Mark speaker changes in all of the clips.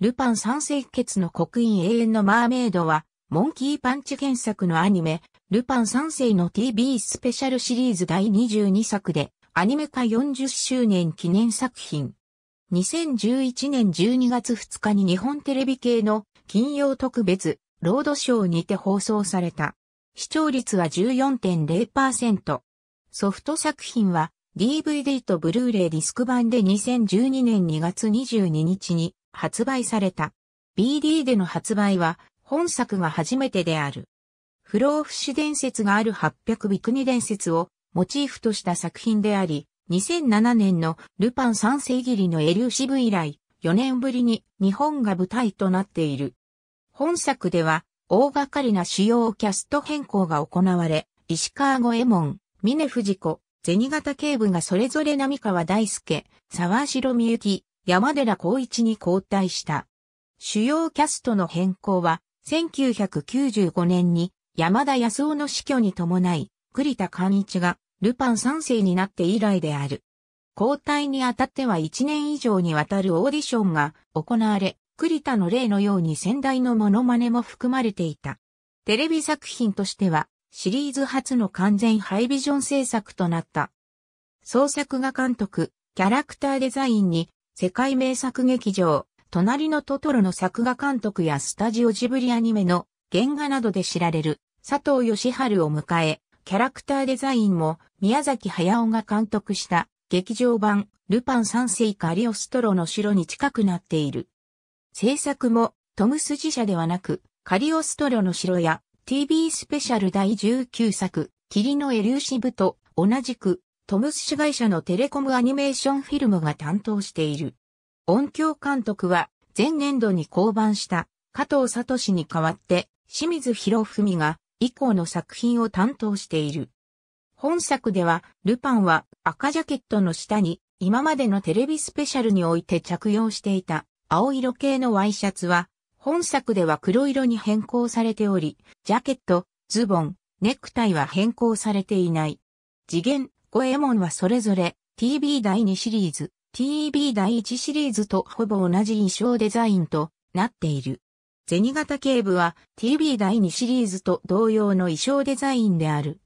Speaker 1: ルパン三世血の刻印永遠のマーメイドは、モンキーパンチ原作のアニメ、ルパン三世の TV スペシャルシリーズ第22作で、アニメ化40周年記念作品。2011年12月2日に日本テレビ系の金曜特別、ロードショーにて放送された。視聴率は14.0%。ソフト作品は DVD とブルーレイディスク版で2012年2月22日に発売された。BD での発売は本作が初めてである。不老不死伝説がある八百美国伝説をモチーフとした作品であり、2007年のルパン三世切りのエリューシブ以来、4年ぶりに日本が舞台となっている。本作では大掛かりな主要キャスト変更が行われ、石川五右衛門、峰藤子、銭形警部がそれぞれ並川大輔、沢城みゆき、山寺孝一に交代した。主要キャストの変更は、1995年に山田康夫の死去に伴い、栗田寛一がルパン三世になって以来である。交代にあたっては1年以上にわたるオーディションが行われ、栗田の例のように先代のモノマネも含まれていた。テレビ作品としては、シリーズ初の完全ハイビジョン制作となった。創作画監督、キャラクターデザインに世界名作劇場、隣のトトロの作画監督やスタジオジブリアニメの原画などで知られる佐藤義春を迎え、キャラクターデザインも宮崎駿が監督した劇場版ルパン三世カリオストロの城に近くなっている。制作もトムス自社ではなくカリオストロの城や TV スペシャル第19作霧のエリューシブと同じくトムス主会社のテレコムアニメーションフィルムが担当している。音響監督は前年度に降板した加藤聡に代わって清水博文が以降の作品を担当している。本作ではルパンは赤ジャケットの下に今までのテレビスペシャルにおいて着用していた青色系のワイシャツは本作では黒色に変更されており、ジャケット、ズボン、ネクタイは変更されていない。次元、五右衛門はそれぞれ TB 第2シリーズ、TB 第1シリーズとほぼ同じ衣装デザインとなっている。銭形警部は TB 第2シリーズと同様の衣装デザインである。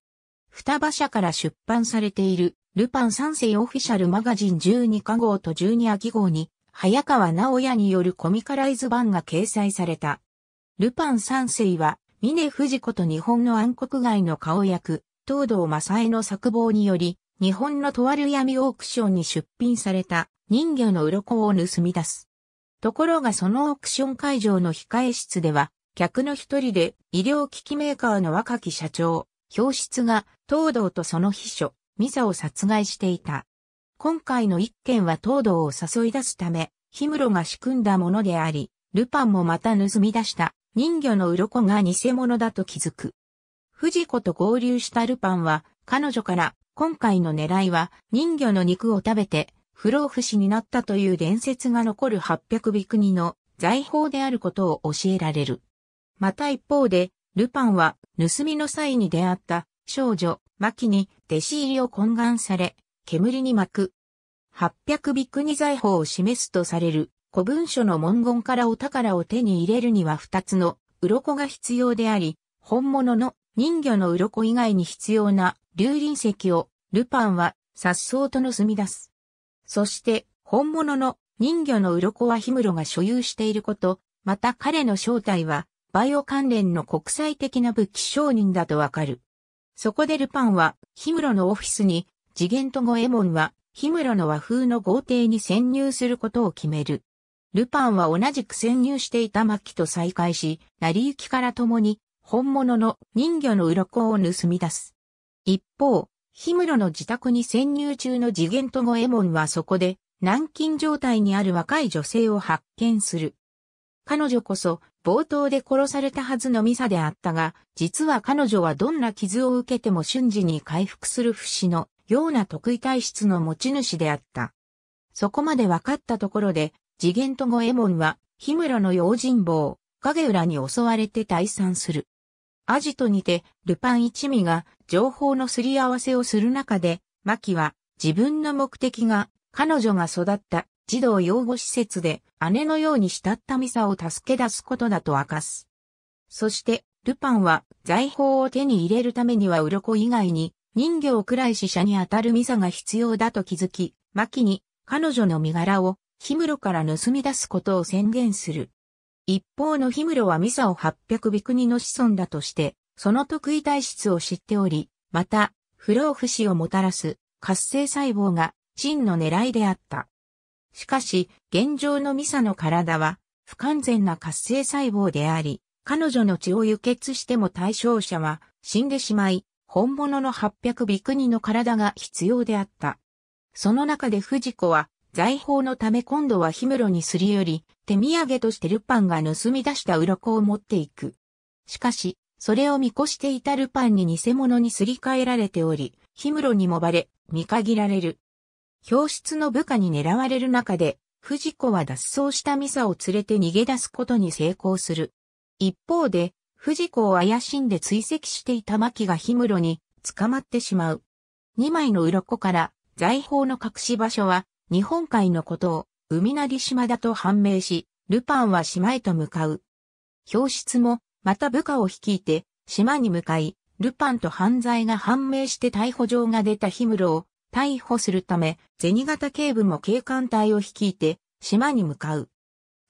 Speaker 1: 双葉社から出版されているルパン三世オフィシャルマガジン12カ号と12秋号に早川直也によるコミカライズ版が掲載された。ルパン三世は、峰富士子と日本の暗黒街の顔役、東堂正恵の作望により、日本のとある闇オークションに出品された人魚の鱗を盗み出す。ところがそのオークション会場の控え室では、客の一人で医療機器メーカーの若き社長、教室が東堂とその秘書、ミサを殺害していた。今回の一件は東堂を誘い出すため、ヒムロが仕組んだものであり、ルパンもまた盗み出した人魚の鱗が偽物だと気づく。藤子と合流したルパンは、彼女から、今回の狙いは、人魚の肉を食べて、不老不死になったという伝説が残る八百美国の財宝であることを教えられる。また一方で、ルパンは、盗みの際に出会った少女、マキに弟子入りを懇願され、煙に巻く。八百美国財宝を示すとされる古文書の文言からお宝を手に入れるには二つの鱗が必要であり、本物の人魚の鱗以外に必要な竜輪石をルパンは颯爽と盗み出す。そして本物の人魚の鱗は氷室が所有していること、また彼の正体はバイオ関連の国際的な武器商人だとわかる。そこでルパンは氷室のオフィスに次元と五右衛門は氷室の和風の豪邸に潜入することを決める。ルパンは同じく潜入していた末期と再会し、成り行きから共に本物の人魚の鱗を盗み出す。一方、氷室の自宅に潜入中の次元と五右衛門はそこで、軟禁状態にある若い女性を発見する。彼女こそ、冒頭で殺されたはずのミサであったが、実は彼女はどんな傷を受けても瞬時に回復する不死のような得意体質の持ち主であった。そこまで分かったところで、次元と五右衛門は、氷室の用心棒、影浦に襲われて退散する。アジトにて、ルパン一味が情報のすり合わせをする中で、マキは自分の目的が彼女が育った児童養護施設で姉のように慕ったミサを助け出すことだと明かす。そして、ルパンは財宝を手に入れるためには鱗以外に人形くらい死者に当たるミサが必要だと気づき、マキに彼女の身柄を氷室から盗み出すことを宣言する。一方の氷室はミサを八百尾ビクニの子孫だとして、その得意体質を知っており、また、不老不死をもたらす活性細胞が真の狙いであった。しかし、現状のミサの体は不完全な活性細胞であり、彼女の血を輸血しても対象者は死んでしまい、本物の八百尾ビクニの体が必要であった。その中で藤子は財宝のため今度は氷室にすり寄り、手土産としてルパンが盗み出した鱗を持っていく。しかし、それを見越していたルパンに偽物にすり替えられており、氷室にもばれ、見限られる。表室の部下に狙われる中で、藤子は脱走したミサを連れて逃げ出すことに成功する。一方で、藤子を怪しんで追跡していた牧が氷室に捕まってしまう。二枚の鱗から財宝の隠し場所は日本海のことを海なり島だと判明し、ルパンは島へと向かう。表室も、また部下を率いて、島に向かい、ルパンと犯罪が判明して逮捕状が出た氷室を逮捕するため、銭形警部も警官隊を率いて、島に向かう。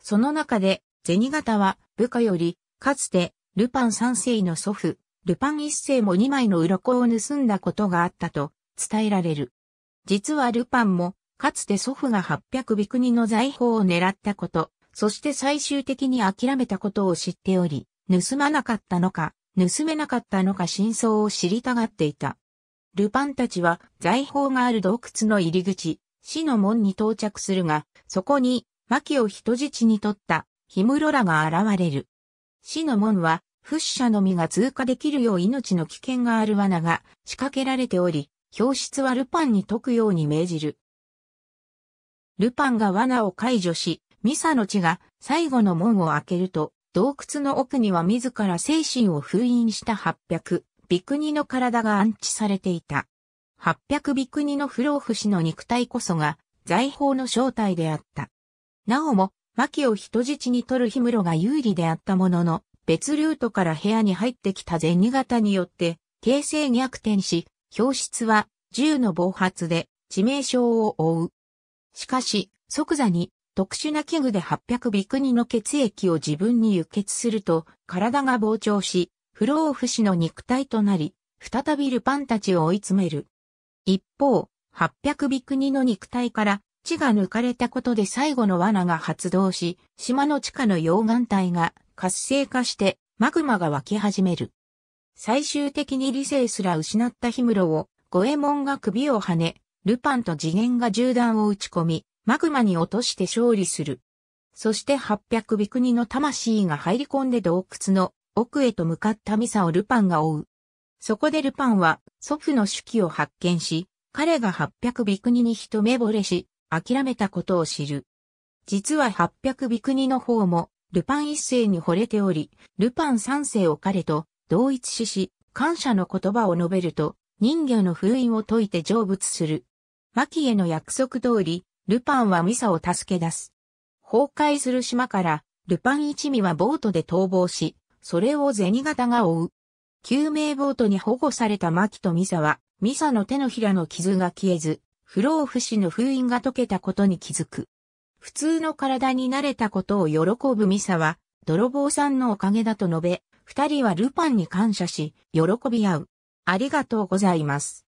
Speaker 1: その中で、銭形は部下より、かつて、ルパン三世の祖父、ルパン一世も二枚の鱗を盗んだことがあったと伝えられる。実はルパンもかつて祖父が800ビクニの財宝を狙ったこと、そして最終的に諦めたことを知っており、盗まなかったのか、盗めなかったのか真相を知りたがっていた。ルパンたちは財宝がある洞窟の入り口、死の門に到着するが、そこに、牧を人質に取った、ヒムロラが現れる。死の門は、フッのみが通過できるよう命の危険がある罠が仕掛けられており、教室はルパンに解くように命じる。ルパンが罠を解除し、ミサの血が最後の門を開けると、洞窟の奥には自ら精神を封印した八百、ビクニの体が安置されていた。八百ビクニの不老不死の肉体こそが、財宝の正体であった。なおも、薪を人質に取る氷室が有利であったものの、別ルートから部屋に入ってきた銭形によって、形勢逆転し、表室は銃の暴発で致命傷を負う。しかし、即座に特殊な器具で800ビクニの血液を自分に輸血すると、体が膨張し、不老不死の肉体となり、再びルパンたちを追い詰める。一方、800ビクニの肉体から血が抜かれたことで最後の罠が発動し、島の地下の溶岩帯が活性化してマグマが湧き始める。最終的に理性すら失った氷室を、五右衛門が首を跳ね、ルパンと次元が銃弾を打ち込み、マグマに落として勝利する。そして八百美国の魂が入り込んで洞窟の奥へと向かったミサをルパンが追う。そこでルパンは祖父の手記を発見し、彼が八百美国に一目惚れし、諦めたことを知る。実は八百美国の方も、ルパン一世に惚れており、ルパン三世を彼と同一視し、感謝の言葉を述べると、人魚の封印を解いて成仏する。マキへの約束通り、ルパンはミサを助け出す。崩壊する島から、ルパン一味はボートで逃亡し、それを銭形が追う。救命ボートに保護されたマキとミサは、ミサの手のひらの傷が消えず、不老不死の封印が解けたことに気づく。普通の体に慣れたことを喜ぶミサは、泥棒さんのおかげだと述べ、二人はルパンに感謝し、喜び合う。ありがとうございます。